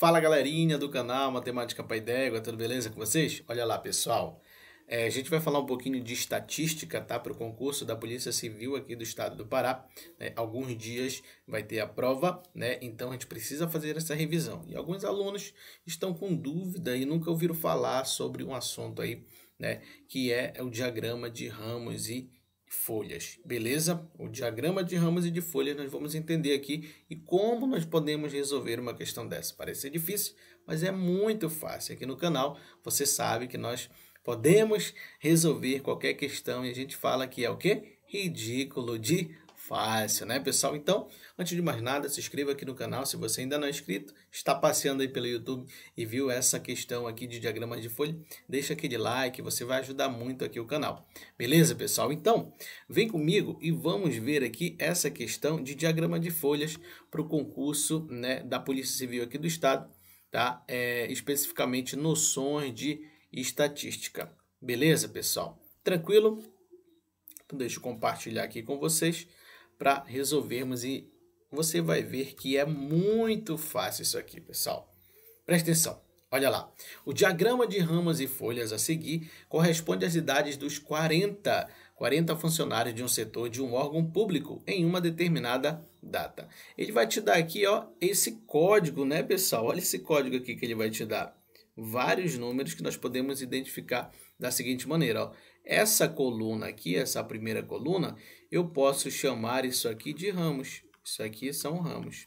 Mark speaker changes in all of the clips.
Speaker 1: Fala galerinha do canal Matemática Pai Dégua, tudo beleza com vocês? Olha lá pessoal, é, a gente vai falar um pouquinho de estatística tá, para o concurso da Polícia Civil aqui do Estado do Pará. Né? Alguns dias vai ter a prova, né? então a gente precisa fazer essa revisão. E alguns alunos estão com dúvida e nunca ouviram falar sobre um assunto aí, né? que é o diagrama de ramos e folhas, beleza? O diagrama de ramos e de folhas nós vamos entender aqui e como nós podemos resolver uma questão dessa. Parece ser difícil, mas é muito fácil. Aqui no canal você sabe que nós podemos resolver qualquer questão e a gente fala que é o quê? Ridículo de fácil, né, pessoal? Então, antes de mais nada, se inscreva aqui no canal se você ainda não é inscrito, está passeando aí pelo YouTube e viu essa questão aqui de diagrama de folha, deixa aquele like, você vai ajudar muito aqui o canal. Beleza, pessoal? Então, vem comigo e vamos ver aqui essa questão de diagrama de folhas para o concurso né, da Polícia Civil aqui do Estado, tá? É, especificamente noções de estatística. Beleza, pessoal? Tranquilo? Então, deixa eu compartilhar aqui com vocês para resolvermos e você vai ver que é muito fácil isso aqui, pessoal. Presta atenção. Olha lá. O diagrama de ramas e folhas a seguir corresponde às idades dos 40, 40 funcionários de um setor de um órgão público em uma determinada data. Ele vai te dar aqui, ó, esse código, né, pessoal? Olha esse código aqui que ele vai te dar. Vários números que nós podemos identificar da seguinte maneira, ó. Essa coluna aqui, essa primeira coluna, eu posso chamar isso aqui de ramos. Isso aqui são ramos.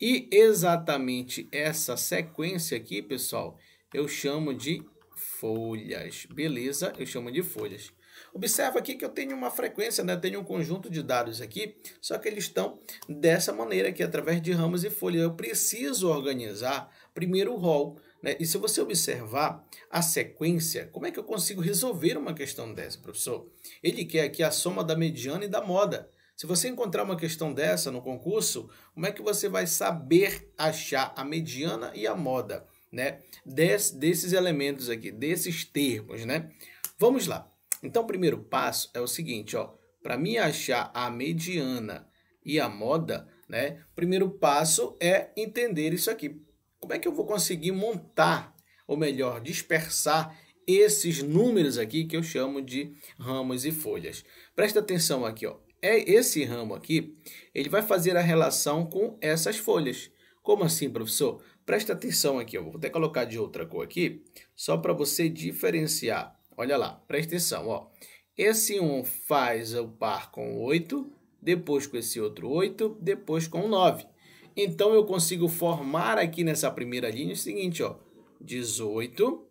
Speaker 1: E exatamente essa sequência aqui, pessoal, eu chamo de folhas. Beleza? Eu chamo de folhas. Observa aqui que eu tenho uma frequência, né? Eu tenho um conjunto de dados aqui, só que eles estão dessa maneira aqui, através de ramos e folhas. Eu preciso organizar primeiro o rol. Né? E se você observar a sequência, como é que eu consigo resolver uma questão dessa, professor? Ele quer aqui a soma da mediana e da moda. Se você encontrar uma questão dessa no concurso, como é que você vai saber achar a mediana e a moda, né? Des, desses elementos aqui, desses termos, né? Vamos lá. Então, o primeiro passo é o seguinte, ó. Para mim achar a mediana e a moda, né? O primeiro passo é entender isso aqui. Como é que eu vou conseguir montar, ou melhor, dispersar esses números aqui que eu chamo de ramos e folhas? Presta atenção aqui, ó. É esse ramo aqui, ele vai fazer a relação com essas folhas. Como assim, professor? Presta atenção aqui, eu vou até colocar de outra cor aqui, só para você diferenciar. Olha lá, presta atenção, ó. Esse 1 um faz o par com 8, depois com esse outro 8, depois com 9. Então, eu consigo formar aqui nessa primeira linha o seguinte, ó, 18,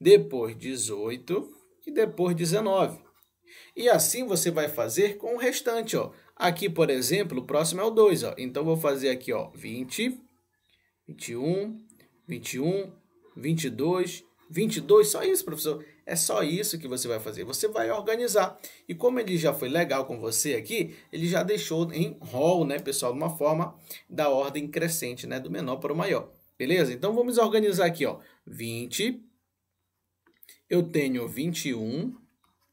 Speaker 1: depois 18 e depois 19. E assim você vai fazer com o restante, ó. Aqui, por exemplo, o próximo é o 2, ó. Então, vou fazer aqui, ó, 20, 21, 21, 22, 22, só isso, professor. É só isso que você vai fazer. Você vai organizar. E como ele já foi legal com você aqui, ele já deixou em rol, né, pessoal, de uma forma da ordem crescente, né, do menor para o maior. Beleza? Então vamos organizar aqui, ó. 20 eu tenho 21,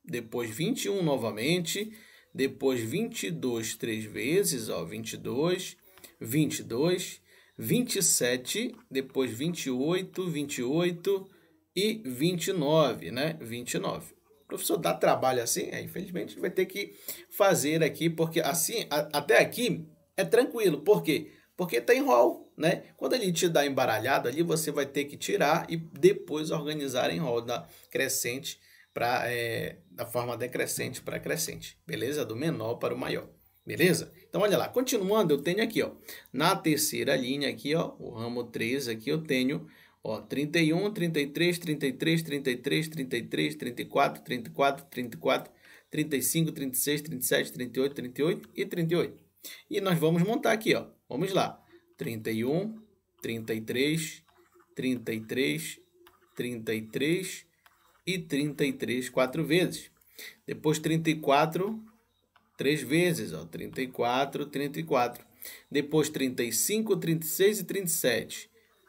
Speaker 1: depois 21 novamente, depois 22 três vezes, ó, 22, 22, 27, depois 28, 28, e 29, né? 29. O professor dá trabalho assim, é, infelizmente vai ter que fazer aqui, porque assim, a, até aqui é tranquilo. Por quê? Porque tem rol, né? Quando ele te dá embaralhado ali, você vai ter que tirar e depois organizar em rol da crescente para é, da forma decrescente para crescente, beleza? Do menor para o maior. Beleza? Então, olha lá. Continuando, eu tenho aqui, ó, na terceira linha aqui, ó, o ramo 3 aqui, eu tenho Ó, 31, 33, 33, 33, 33, 34, 34, 34, 35, 36, 37, 38, 38 e 38. E nós vamos montar aqui, ó. Vamos lá. 31, 33, 33, 33 e 33 quatro vezes. Depois 34 três vezes, ó, 34, 34. Depois 35, 36 e 37.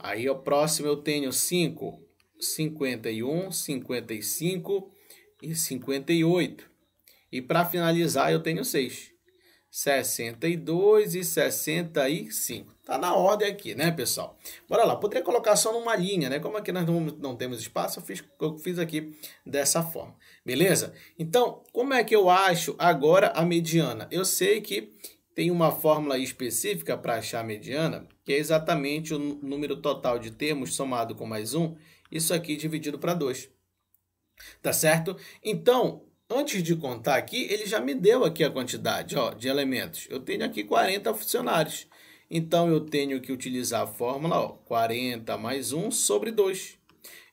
Speaker 1: Aí, o próximo eu tenho 5, 51, 55 e 58. E para finalizar, eu tenho 6. 62 e 65. Tá na ordem aqui, né, pessoal? Bora lá, poderia colocar só numa linha, né? Como aqui nós não, não temos espaço, eu fiz, eu fiz aqui dessa forma, beleza? Então, como é que eu acho agora a mediana? Eu sei que tem uma fórmula específica para achar a mediana, que é exatamente o número total de termos somado com mais um, isso aqui dividido para 2. Tá certo? Então, antes de contar aqui, ele já me deu aqui a quantidade ó, de elementos. Eu tenho aqui 40 funcionários. Então, eu tenho que utilizar a fórmula ó, 40 mais 1 sobre 2.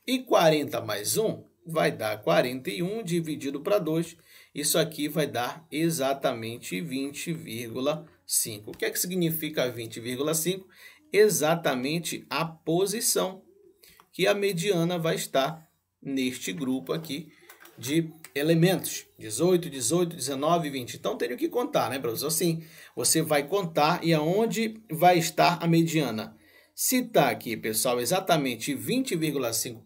Speaker 1: E 40 mais 1 vai dar 41 dividido para 2, isso aqui vai dar exatamente 20,5. O que é que significa 20,5? Exatamente a posição que a mediana vai estar neste grupo aqui de elementos, 18, 18, 19, 20. Então, tenho que contar, né, professor? Sim, você vai contar e aonde vai estar a mediana. Se está aqui, pessoal, exatamente 20,5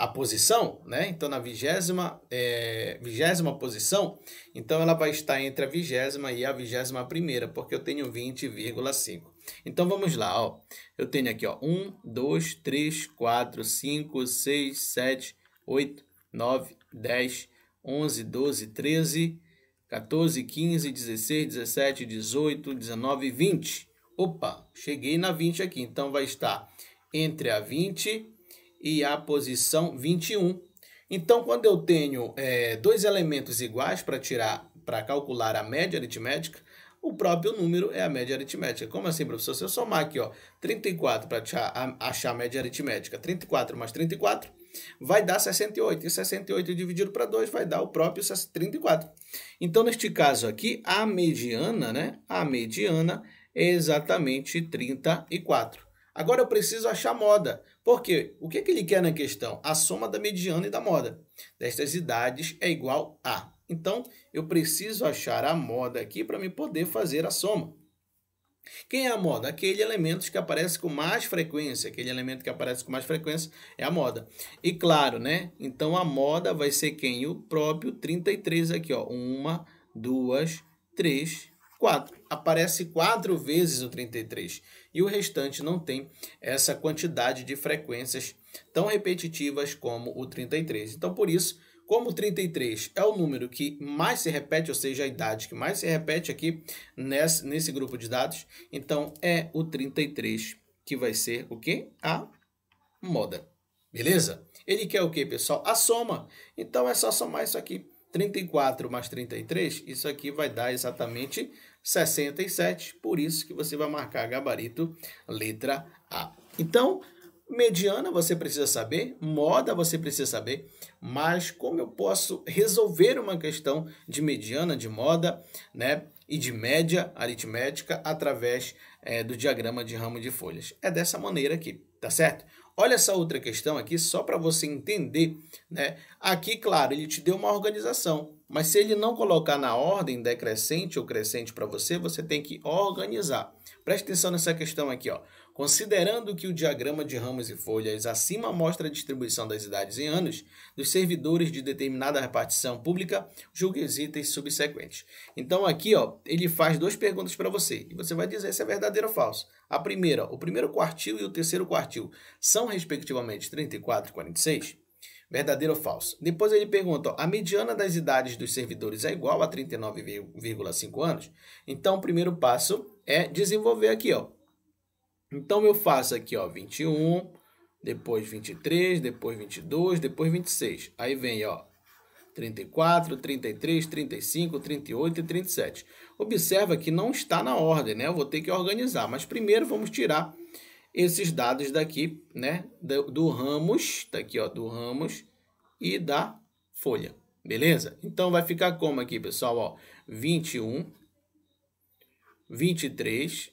Speaker 1: a posição, né? Então, na vigésima, é, vigésima posição, então ela vai estar entre a vigésima e a vigésima primeira, porque eu tenho 20,5. Então, vamos lá, ó. Eu tenho aqui, ó, 1, 2, 3, 4, 5, 6, 7, 8, 9, 10, 11, 12, 13, 14, 15, 16, 17, 18, 19, 20. Opa, cheguei na 20 aqui, então vai estar entre a 20 e a posição 21. Então, quando eu tenho é, dois elementos iguais para tirar, para calcular a média aritmética, o próprio número é a média aritmética. Como assim, professor? Se eu somar aqui, ó, 34 para achar a média aritmética, 34 mais 34 vai dar 68. E 68 dividido para 2 vai dar o próprio 34. Então, neste caso aqui, a mediana, né? A mediana é exatamente 34. Agora eu preciso achar moda. Porque o que, é que ele quer na questão? A soma da mediana e da moda destas idades é igual a. Então, eu preciso achar a moda aqui para me poder fazer a soma. Quem é a moda? Aquele elemento que aparece com mais frequência. Aquele elemento que aparece com mais frequência é a moda. E claro, né? Então a moda vai ser quem? O próprio 33 aqui, ó. Uma, duas, três, 4. Aparece quatro vezes o 33 e o restante não tem essa quantidade de frequências tão repetitivas como o 33. Então, por isso, como o 33 é o número que mais se repete, ou seja, a idade que mais se repete aqui nesse, nesse grupo de dados, então é o 33 que vai ser o que? A moda. Beleza? Ele quer o que, pessoal? A soma. Então é só somar isso aqui. 34 mais 33, isso aqui vai dar exatamente 67, por isso que você vai marcar gabarito letra A. Então, mediana você precisa saber, moda você precisa saber, mas como eu posso resolver uma questão de mediana, de moda, né? e de média aritmética através é, do diagrama de ramo de folhas. É dessa maneira aqui, tá certo? Olha essa outra questão aqui, só para você entender, né? Aqui, claro, ele te deu uma organização, mas se ele não colocar na ordem decrescente ou crescente para você, você tem que organizar. Preste atenção nessa questão aqui, ó. Considerando que o diagrama de ramos e folhas acima mostra a distribuição das idades em anos dos servidores de determinada repartição pública, julgue os itens subsequentes. Então aqui, ó, ele faz duas perguntas para você e você vai dizer se é verdadeiro ou falso. A primeira, o primeiro quartil e o terceiro quartil são respectivamente 34 e 46? Verdadeiro ou falso? Depois ele pergunta, ó, a mediana das idades dos servidores é igual a 39,5 anos? Então o primeiro passo é desenvolver aqui, ó, então eu faço aqui, ó, 21, depois 23, depois 22, depois 26. Aí vem, ó, 34, 33, 35, 38 e 37. Observa que não está na ordem, né? Eu vou ter que organizar, mas primeiro vamos tirar esses dados daqui, né? Do, do Ramos, tá aqui, ó, do Ramos e da Folha, beleza? Então vai ficar como aqui, pessoal, ó, 21, 23,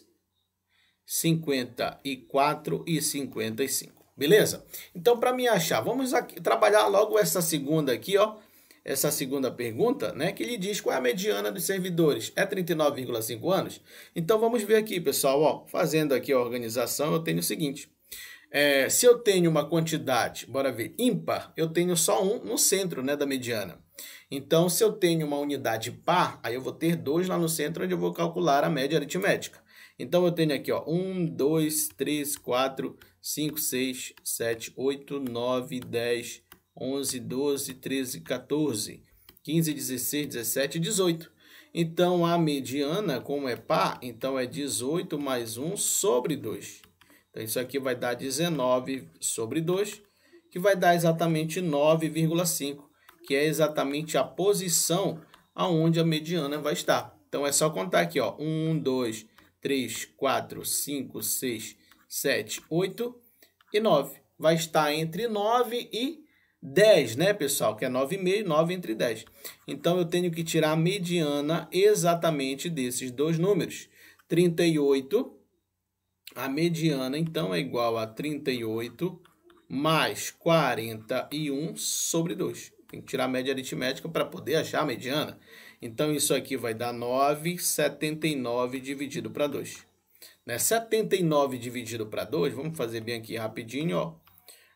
Speaker 1: 54 e 55. Beleza? Então, para me achar, vamos aqui, trabalhar logo essa segunda aqui, ó. Essa segunda pergunta, né? Que lhe diz qual é a mediana dos servidores. É 39,5 anos? Então, vamos ver aqui, pessoal, ó. Fazendo aqui a organização, eu tenho o seguinte. É, se eu tenho uma quantidade, bora ver, ímpar, eu tenho só um no centro, né, da mediana. Então, se eu tenho uma unidade par, aí eu vou ter dois lá no centro, onde eu vou calcular a média aritmética. Então eu tenho aqui, ó, 1, 2, 3, 4, 5, 6, 7, 8, 9, 10, 11, 12, 13, 14, 15, 16, 17 18. Então a mediana, como é par, então é 18 mais 1 sobre 2. Então isso aqui vai dar 19 sobre 2, que vai dar exatamente 9,5, que é exatamente a posição aonde a mediana vai estar. Então é só contar aqui, ó, 1, 2, 3, 4, 5, 6, 7, 8 e 9. Vai estar entre 9 e 10, né, pessoal? Que é 9,5, 9 entre 10. Então, eu tenho que tirar a mediana exatamente desses dois números. 38, a mediana, então, é igual a 38 mais 41 sobre 2. Tem que tirar a média aritmética para poder achar a mediana. Então, isso aqui vai dar 9,79 dividido para 2. Né? 79 dividido para 2, vamos fazer bem aqui rapidinho, ó.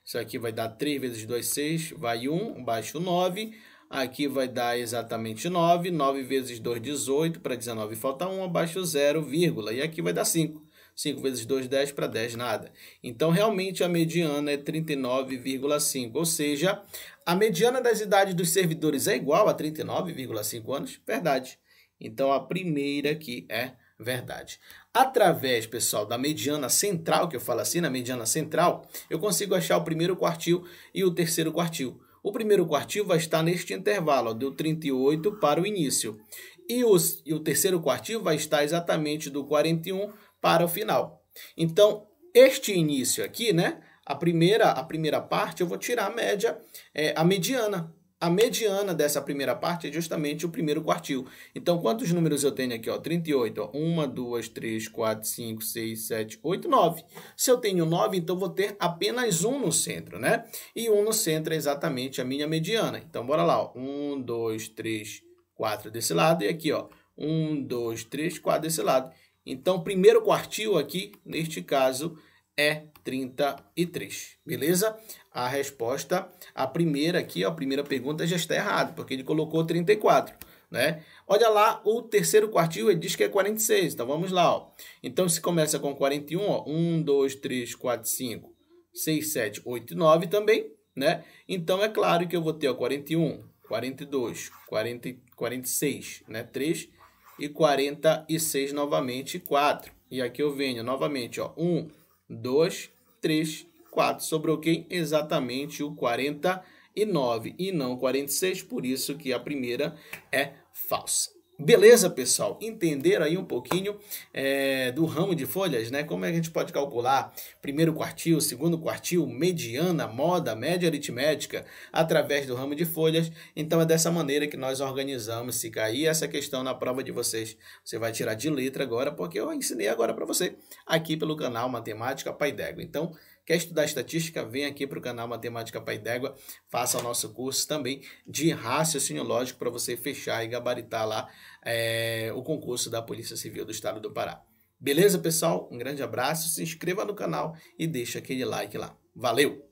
Speaker 1: Isso aqui vai dar 3 vezes 2, 6, vai 1, baixo 9. Aqui vai dar exatamente 9, 9 vezes 2, 18, para 19 falta 1, abaixo 0, vírgula. E aqui vai dar 5. 5 vezes 2, 10 para 10, nada. Então, realmente, a mediana é 39,5, ou seja, a mediana das idades dos servidores é igual a 39,5 anos? Verdade. Então, a primeira aqui é verdade. Através, pessoal, da mediana central, que eu falo assim, na mediana central, eu consigo achar o primeiro quartil e o terceiro quartil. O primeiro quartil vai estar neste intervalo, ó, do 38 para o início. E, os, e o terceiro quartil vai estar exatamente do 41 para o final. Então, este início aqui, né? A primeira, a primeira parte, eu vou tirar a média, é, a mediana. A mediana dessa primeira parte é justamente o primeiro quartil. Então, quantos números eu tenho aqui? Ó, 38. Ó, 1, 2, 3, 4, 5, 6, 7, 8, 9. Se eu tenho 9, então vou ter apenas 1 no centro, né? E 1 no centro é exatamente a minha mediana. Então, bora lá. Ó, 1, 2, 3, 4 desse lado. E aqui, ó, 1, 2, 3, 4 desse lado. Então, o primeiro quartil aqui, neste caso, é 33, beleza? A resposta, a primeira aqui, a primeira pergunta já está errada, porque ele colocou 34, né? Olha lá, o terceiro quartil, ele diz que é 46, então vamos lá, ó. Então, se começa com 41, ó, 1, 2, 3, 4, 5, 6, 7, 8, e 9 também, né? Então, é claro que eu vou ter, ó, 41, 42, 40, 46, né? 3, e 46 novamente, 4. E aqui eu venho novamente, ó, 1, 2, 3, 4. Sobrou quem? Exatamente o 49 e não 46, por isso que a primeira é falsa. Beleza, pessoal? Entender aí um pouquinho é, do ramo de folhas, né? Como é que a gente pode calcular primeiro quartil, segundo quartil, mediana, moda, média aritmética, através do ramo de folhas. Então é dessa maneira que nós organizamos. Se cair essa questão na prova de vocês, você vai tirar de letra agora, porque eu ensinei agora para você aqui pelo canal Matemática Paidego. Então, Quer estudar estatística? Vem aqui para o canal Matemática Pai d'Égua, faça o nosso curso também de raciocínio lógico para você fechar e gabaritar lá é, o concurso da Polícia Civil do Estado do Pará. Beleza, pessoal? Um grande abraço, se inscreva no canal e deixa aquele like lá. Valeu!